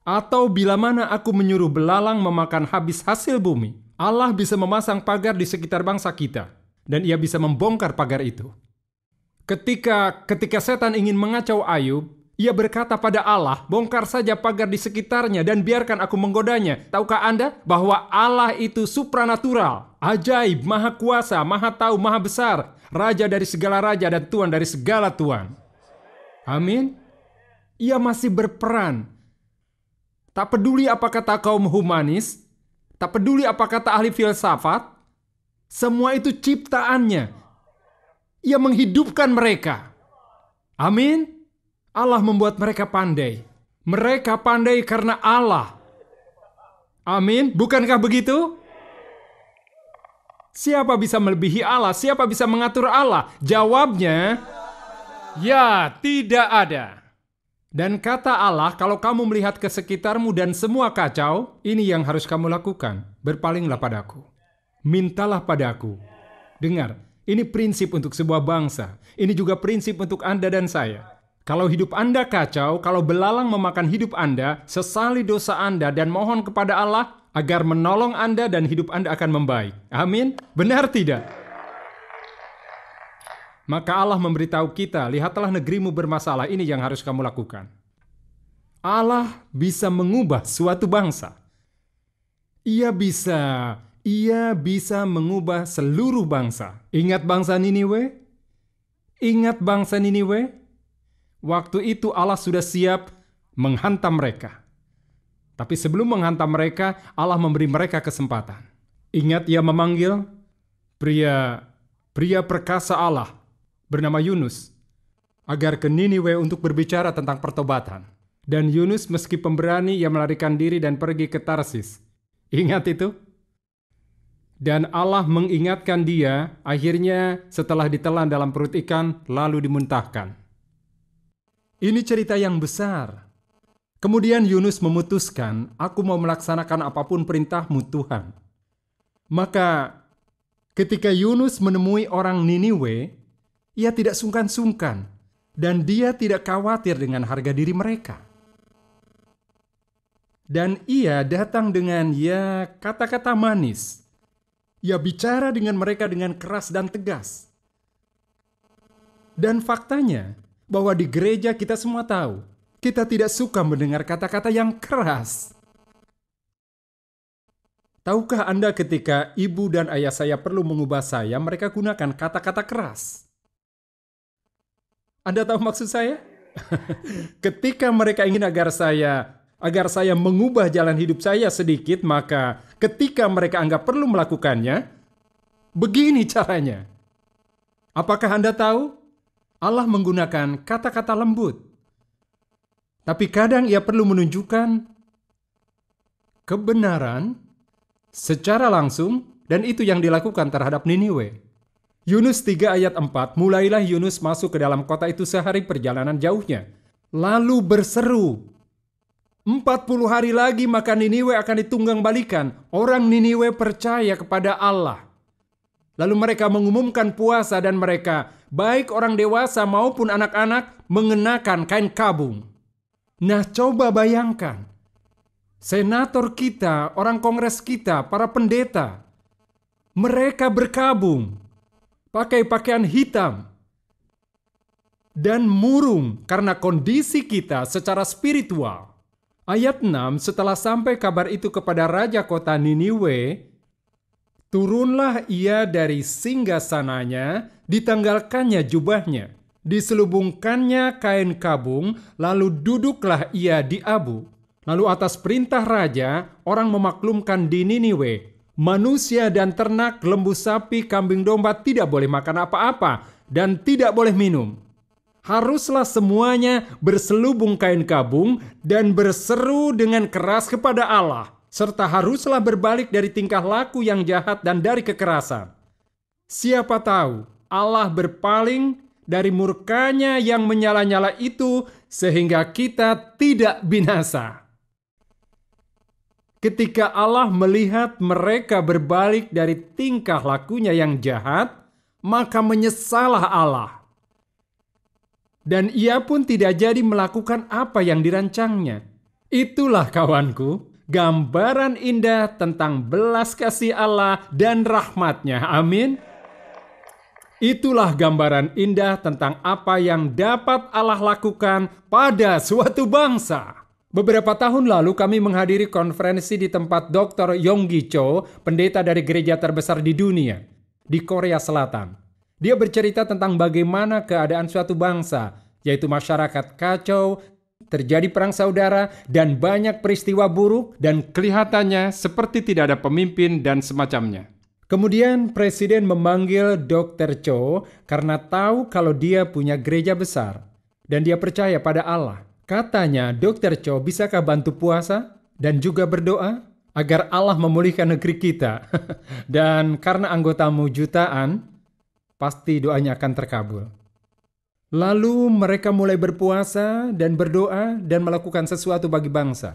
Atau bila mana aku menyuruh belalang memakan habis hasil bumi, Allah bisa memasang pagar di sekitar bangsa kita, dan ia bisa membongkar pagar itu. Ketika ketika setan ingin mengacau Ayub, ia berkata pada Allah, "Bongkar saja pagar di sekitarnya dan biarkan aku menggodanya." Tahukah Anda bahwa Allah itu supranatural, ajaib, maha kuasa, maha tahu, maha besar, raja dari segala raja dan tuan dari segala tuan. Amin. Ia masih berperan. Tak peduli apa kata kaum humanis, tak peduli apa kata ahli filsafat, semua itu ciptaannya ia menghidupkan mereka. Amin. Allah membuat mereka pandai. Mereka pandai karena Allah. Amin. Bukankah begitu? Siapa bisa melebihi Allah? Siapa bisa mengatur Allah? Jawabnya, ya tidak ada. Dan kata Allah, kalau kamu melihat ke sekitarmu dan semua kacau, ini yang harus kamu lakukan. Berpalinglah padaku. Mintalah padaku. Dengar, ini prinsip untuk sebuah bangsa. Ini juga prinsip untuk Anda dan saya. Kalau hidup Anda kacau, kalau belalang memakan hidup Anda, sesali dosa Anda dan mohon kepada Allah agar menolong Anda dan hidup Anda akan membaik. Amin. Benar tidak? Maka Allah memberitahu kita, lihatlah negerimu bermasalah, ini yang harus kamu lakukan. Allah bisa mengubah suatu bangsa. Ia bisa ia bisa mengubah seluruh bangsa. Ingat bangsa Niniwe? Ingat bangsa Niniwe? Waktu itu Allah sudah siap menghantam mereka. Tapi sebelum menghantam mereka, Allah memberi mereka kesempatan. Ingat ia memanggil pria pria perkasa Allah bernama Yunus agar ke Niniwe untuk berbicara tentang pertobatan. Dan Yunus meski pemberani ia melarikan diri dan pergi ke Tarsis. Ingat itu? dan Allah mengingatkan dia, akhirnya setelah ditelan dalam perut ikan, lalu dimuntahkan. Ini cerita yang besar. Kemudian Yunus memutuskan, aku mau melaksanakan apapun perintahmu Tuhan. Maka ketika Yunus menemui orang Niniwe, ia tidak sungkan-sungkan dan dia tidak khawatir dengan harga diri mereka. Dan ia datang dengan ya kata-kata manis ia bicara dengan mereka dengan keras dan tegas. Dan faktanya, bahwa di gereja kita semua tahu, kita tidak suka mendengar kata-kata yang keras. Tahukah Anda ketika ibu dan ayah saya perlu mengubah saya, mereka gunakan kata-kata keras? Anda tahu maksud saya? ketika mereka ingin agar saya agar saya mengubah jalan hidup saya sedikit, maka ketika mereka anggap perlu melakukannya, begini caranya. Apakah Anda tahu? Allah menggunakan kata-kata lembut. Tapi kadang ia perlu menunjukkan kebenaran secara langsung dan itu yang dilakukan terhadap Niniwe. Yunus 3 ayat 4, mulailah Yunus masuk ke dalam kota itu sehari perjalanan jauhnya. Lalu berseru, 40 hari lagi maka Niniwe akan ditunggang balikan. Orang Niniwe percaya kepada Allah. Lalu mereka mengumumkan puasa dan mereka, baik orang dewasa maupun anak-anak, mengenakan kain kabung. Nah, coba bayangkan. Senator kita, orang kongres kita, para pendeta, mereka berkabung, pakai pakaian hitam, dan murung karena kondisi kita secara spiritual Ayat 6, setelah sampai kabar itu kepada raja kota Niniwe, turunlah ia dari singgasananya, ditanggalkannya jubahnya, diselubungkannya kain kabung, lalu duduklah ia di abu. Lalu atas perintah raja, orang memaklumkan di Niniwe, manusia dan ternak, lembu sapi, kambing domba tidak boleh makan apa-apa dan tidak boleh minum haruslah semuanya berselubung kain kabung dan berseru dengan keras kepada Allah, serta haruslah berbalik dari tingkah laku yang jahat dan dari kekerasan. Siapa tahu Allah berpaling dari murkanya yang menyala-nyala itu sehingga kita tidak binasa. Ketika Allah melihat mereka berbalik dari tingkah lakunya yang jahat, maka menyesalah Allah dan ia pun tidak jadi melakukan apa yang dirancangnya. Itulah kawanku, gambaran indah tentang belas kasih Allah dan rahmatnya. Amin. Itulah gambaran indah tentang apa yang dapat Allah lakukan pada suatu bangsa. Beberapa tahun lalu kami menghadiri konferensi di tempat Dr. Yonggi Cho, pendeta dari gereja terbesar di dunia, di Korea Selatan. Dia bercerita tentang bagaimana keadaan suatu bangsa, yaitu masyarakat kacau, terjadi perang saudara, dan banyak peristiwa buruk, dan kelihatannya seperti tidak ada pemimpin dan semacamnya. Kemudian presiden memanggil Dr. Cho karena tahu kalau dia punya gereja besar dan dia percaya pada Allah. Katanya, Dr. Cho, bisakah bantu puasa dan juga berdoa agar Allah memulihkan negeri kita? dan karena anggotamu jutaan, pasti doanya akan terkabul. Lalu mereka mulai berpuasa dan berdoa dan melakukan sesuatu bagi bangsa.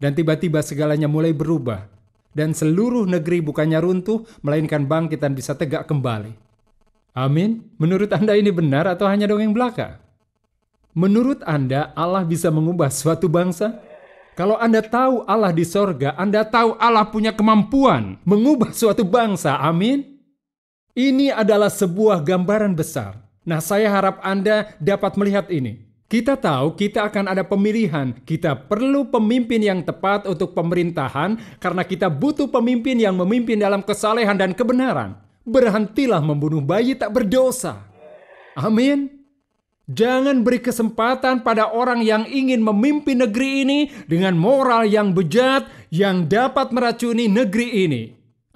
Dan tiba-tiba segalanya mulai berubah. Dan seluruh negeri bukannya runtuh, melainkan bangkit dan bisa tegak kembali. Amin. Menurut Anda ini benar atau hanya dongeng belaka? Menurut Anda Allah bisa mengubah suatu bangsa? Kalau Anda tahu Allah di sorga, Anda tahu Allah punya kemampuan mengubah suatu bangsa. Amin. Ini adalah sebuah gambaran besar. Nah, saya harap Anda dapat melihat ini. Kita tahu kita akan ada pemilihan. Kita perlu pemimpin yang tepat untuk pemerintahan karena kita butuh pemimpin yang memimpin dalam kesalehan dan kebenaran. Berhentilah membunuh bayi tak berdosa. Amin. Jangan beri kesempatan pada orang yang ingin memimpin negeri ini dengan moral yang bejat yang dapat meracuni negeri ini.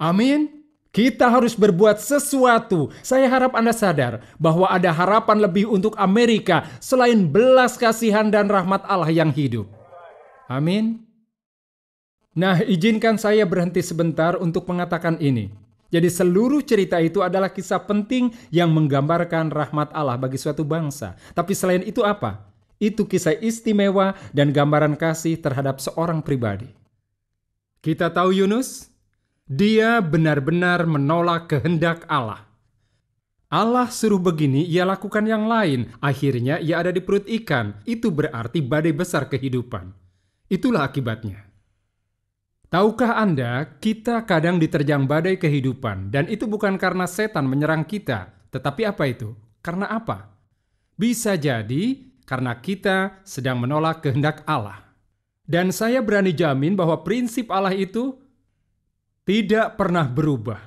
Amin. Kita harus berbuat sesuatu. Saya harap Anda sadar bahwa ada harapan lebih untuk Amerika selain belas kasihan dan rahmat Allah yang hidup. Amin. Nah, izinkan saya berhenti sebentar untuk mengatakan ini. Jadi, seluruh cerita itu adalah kisah penting yang menggambarkan rahmat Allah bagi suatu bangsa. Tapi, selain itu, apa? Itu kisah istimewa dan gambaran kasih terhadap seorang pribadi. Kita tahu Yunus, dia benar-benar menolak kehendak Allah. Allah suruh begini, ia lakukan yang lain. Akhirnya ia ada di perut ikan. Itu berarti badai besar kehidupan. Itulah akibatnya. Tahukah Anda, kita kadang diterjang badai kehidupan dan itu bukan karena setan menyerang kita, tetapi apa itu? Karena apa? Bisa jadi karena kita sedang menolak kehendak Allah. Dan saya berani jamin bahwa prinsip Allah itu tidak pernah berubah.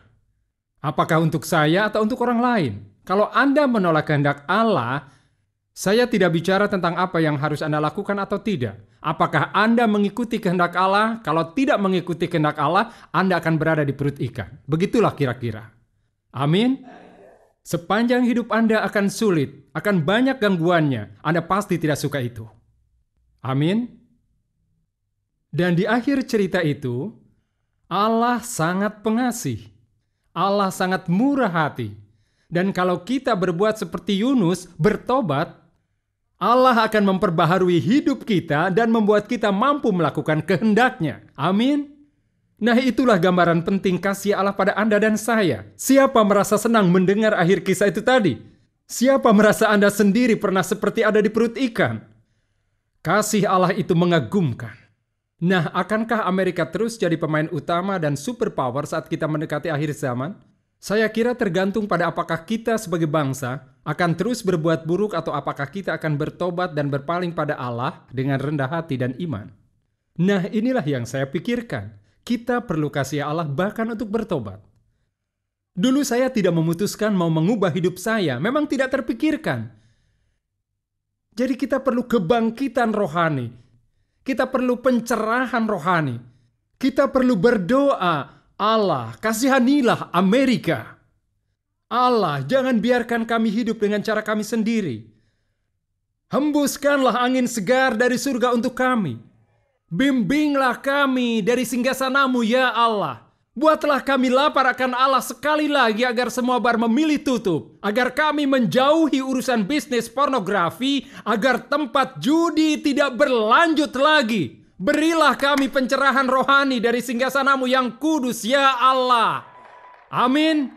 Apakah untuk saya atau untuk orang lain? Kalau Anda menolak kehendak Allah, saya tidak bicara tentang apa yang harus Anda lakukan atau tidak. Apakah Anda mengikuti kehendak Allah? Kalau tidak mengikuti kehendak Allah, Anda akan berada di perut ikan. Begitulah kira-kira. Amin. Sepanjang hidup Anda akan sulit, akan banyak gangguannya. Anda pasti tidak suka itu. Amin. Dan di akhir cerita itu, Allah sangat pengasih, Allah sangat murah hati. Dan kalau kita berbuat seperti Yunus, bertobat, Allah akan memperbaharui hidup kita dan membuat kita mampu melakukan kehendaknya. Amin. Nah itulah gambaran penting kasih Allah pada Anda dan saya. Siapa merasa senang mendengar akhir kisah itu tadi? Siapa merasa Anda sendiri pernah seperti ada di perut ikan? Kasih Allah itu mengagumkan. Nah, akankah Amerika terus jadi pemain utama dan superpower saat kita mendekati akhir zaman? Saya kira tergantung pada apakah kita sebagai bangsa akan terus berbuat buruk atau apakah kita akan bertobat dan berpaling pada Allah dengan rendah hati dan iman. Nah, inilah yang saya pikirkan. Kita perlu kasih Allah bahkan untuk bertobat. Dulu saya tidak memutuskan mau mengubah hidup saya, memang tidak terpikirkan. Jadi kita perlu kebangkitan rohani kita perlu pencerahan rohani. Kita perlu berdoa, Allah, kasihanilah Amerika. Allah, jangan biarkan kami hidup dengan cara kami sendiri. Hembuskanlah angin segar dari surga untuk kami. Bimbinglah kami dari singgasanamu ya Allah. Buatlah kami lapar akan Allah sekali lagi agar semua bar memilih tutup. Agar kami menjauhi urusan bisnis pornografi, agar tempat judi tidak berlanjut lagi. Berilah kami pencerahan rohani dari singgasanamu yang kudus ya Allah. Amin.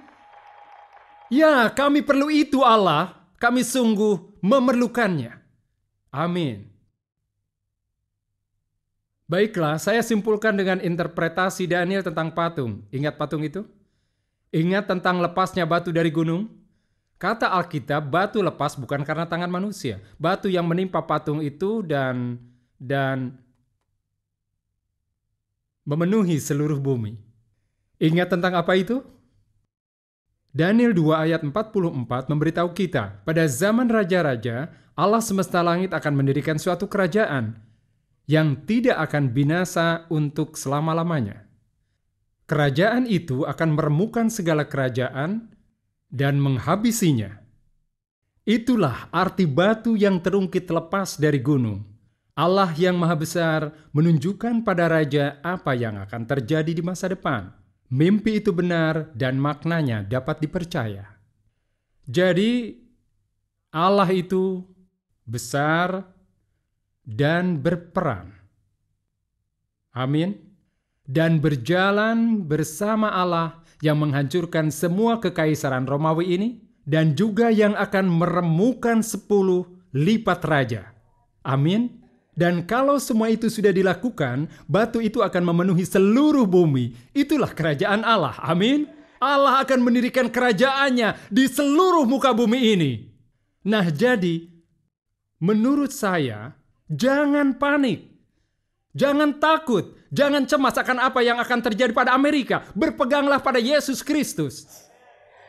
Ya, kami perlu itu Allah. Kami sungguh memerlukannya. Amin. Baiklah, saya simpulkan dengan interpretasi Daniel tentang patung. Ingat patung itu? Ingat tentang lepasnya batu dari gunung? Kata Alkitab, batu lepas bukan karena tangan manusia. Batu yang menimpa patung itu dan dan memenuhi seluruh bumi. Ingat tentang apa itu? Daniel 2 ayat 44 memberitahu kita, pada zaman raja-raja, Allah semesta langit akan mendirikan suatu kerajaan yang tidak akan binasa untuk selama-lamanya. Kerajaan itu akan meremukan segala kerajaan dan menghabisinya. Itulah arti batu yang terungkit lepas dari gunung. Allah yang Maha Besar menunjukkan pada raja apa yang akan terjadi di masa depan. Mimpi itu benar dan maknanya dapat dipercaya. Jadi, Allah itu besar, dan berperan, Amin. Dan berjalan bersama Allah yang menghancurkan semua kekaisaran Romawi ini dan juga yang akan meremukan sepuluh lipat raja. Amin. Dan kalau semua itu sudah dilakukan, batu itu akan memenuhi seluruh bumi. Itulah kerajaan Allah. Amin. Allah akan mendirikan kerajaannya di seluruh muka bumi ini. Nah, jadi menurut saya, Jangan panik. Jangan takut, jangan cemas akan apa yang akan terjadi pada Amerika. Berpeganglah pada Yesus Kristus.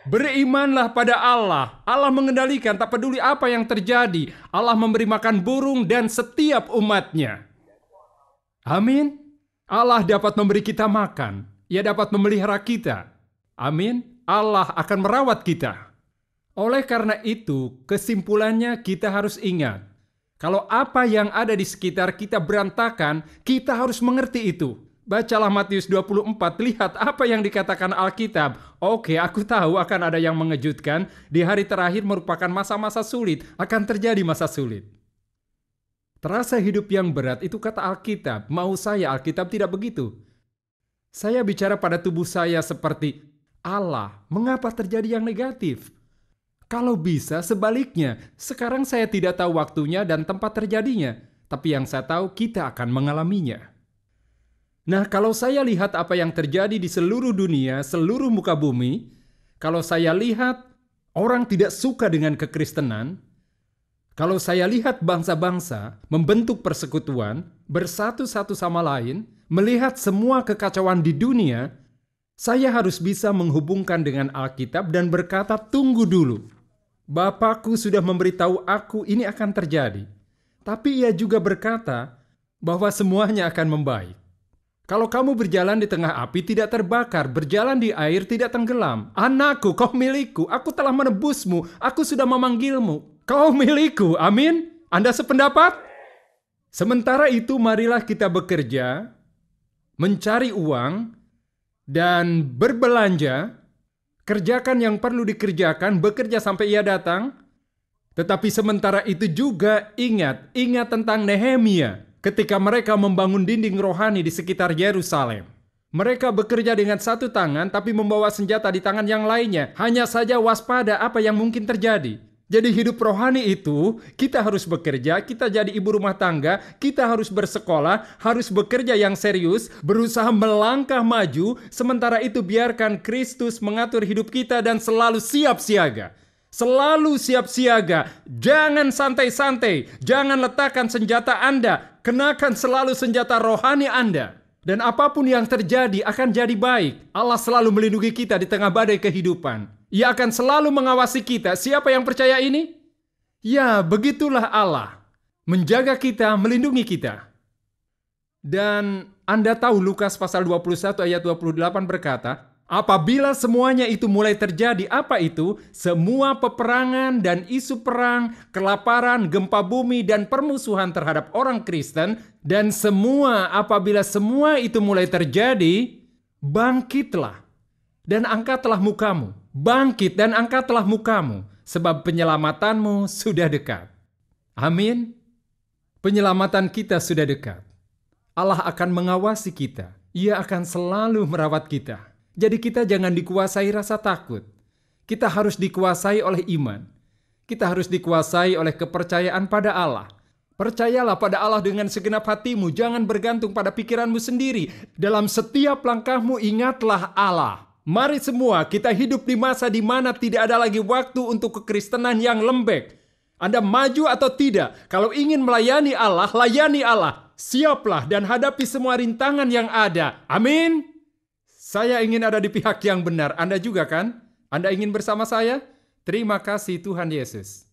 Berimanlah pada Allah. Allah mengendalikan, tak peduli apa yang terjadi. Allah memberi makan burung dan setiap umatnya. Amin. Allah dapat memberi kita makan. Ia dapat memelihara kita. Amin. Allah akan merawat kita. Oleh karena itu, kesimpulannya kita harus ingat kalau apa yang ada di sekitar kita berantakan, kita harus mengerti itu. Bacalah Matius 24, lihat apa yang dikatakan Alkitab. Oke, aku tahu akan ada yang mengejutkan. Di hari terakhir merupakan masa-masa sulit, akan terjadi masa sulit. Terasa hidup yang berat itu kata Alkitab. Mau saya Alkitab tidak begitu. Saya bicara pada tubuh saya seperti Allah, mengapa terjadi yang negatif? Kalau bisa sebaliknya, sekarang saya tidak tahu waktunya dan tempat terjadinya, tapi yang saya tahu kita akan mengalaminya. Nah, kalau saya lihat apa yang terjadi di seluruh dunia, seluruh muka bumi, kalau saya lihat orang tidak suka dengan kekristenan, kalau saya lihat bangsa-bangsa membentuk persekutuan, bersatu satu sama lain, melihat semua kekacauan di dunia, saya harus bisa menghubungkan dengan Alkitab dan berkata, "Tunggu dulu." Bapakku sudah memberitahu aku ini akan terjadi. Tapi ia juga berkata bahwa semuanya akan membaik. Kalau kamu berjalan di tengah api tidak terbakar, berjalan di air tidak tenggelam. Anakku, kau milikku, aku telah menebusmu, aku sudah memanggilmu. Kau milikku, amin. Anda sependapat? Sementara itu marilah kita bekerja, mencari uang, dan berbelanja Kerjakan yang perlu dikerjakan, bekerja sampai ia datang. Tetapi sementara itu juga ingat, ingat tentang Nehemia ketika mereka membangun dinding rohani di sekitar Yerusalem. Mereka bekerja dengan satu tangan tapi membawa senjata di tangan yang lainnya. Hanya saja waspada apa yang mungkin terjadi. Jadi hidup rohani itu kita harus bekerja, kita jadi ibu rumah tangga, kita harus bersekolah, harus bekerja yang serius, berusaha melangkah maju, sementara itu biarkan Kristus mengatur hidup kita dan selalu siap siaga. Selalu siap siaga, jangan santai-santai, jangan letakkan senjata Anda, kenakan selalu senjata rohani Anda. Dan apapun yang terjadi akan jadi baik. Allah selalu melindungi kita di tengah badai kehidupan. Ia akan selalu mengawasi kita. Siapa yang percaya ini? Ya, begitulah Allah. Menjaga kita, melindungi kita. Dan Anda tahu Lukas pasal 21 ayat 28 berkata, Apabila semuanya itu mulai terjadi, apa itu? Semua peperangan dan isu perang, kelaparan, gempa bumi, dan permusuhan terhadap orang Kristen, dan semua apabila semua itu mulai terjadi, bangkitlah dan angkatlah mukamu bangkit dan angkatlah mukamu, sebab penyelamatanmu sudah dekat. Amin. Penyelamatan kita sudah dekat. Allah akan mengawasi kita. Ia akan selalu merawat kita. Jadi kita jangan dikuasai rasa takut. Kita harus dikuasai oleh iman. Kita harus dikuasai oleh kepercayaan pada Allah. Percayalah pada Allah dengan segenap hatimu, jangan bergantung pada pikiranmu sendiri. Dalam setiap langkahmu ingatlah Allah. Mari semua kita hidup di masa di mana tidak ada lagi waktu untuk kekristenan yang lembek. Anda maju atau tidak, kalau ingin melayani Allah, layani Allah. Siaplah dan hadapi semua rintangan yang ada. Amin. Saya ingin ada di pihak yang benar. Anda juga kan? Anda ingin bersama saya? Terima kasih Tuhan Yesus.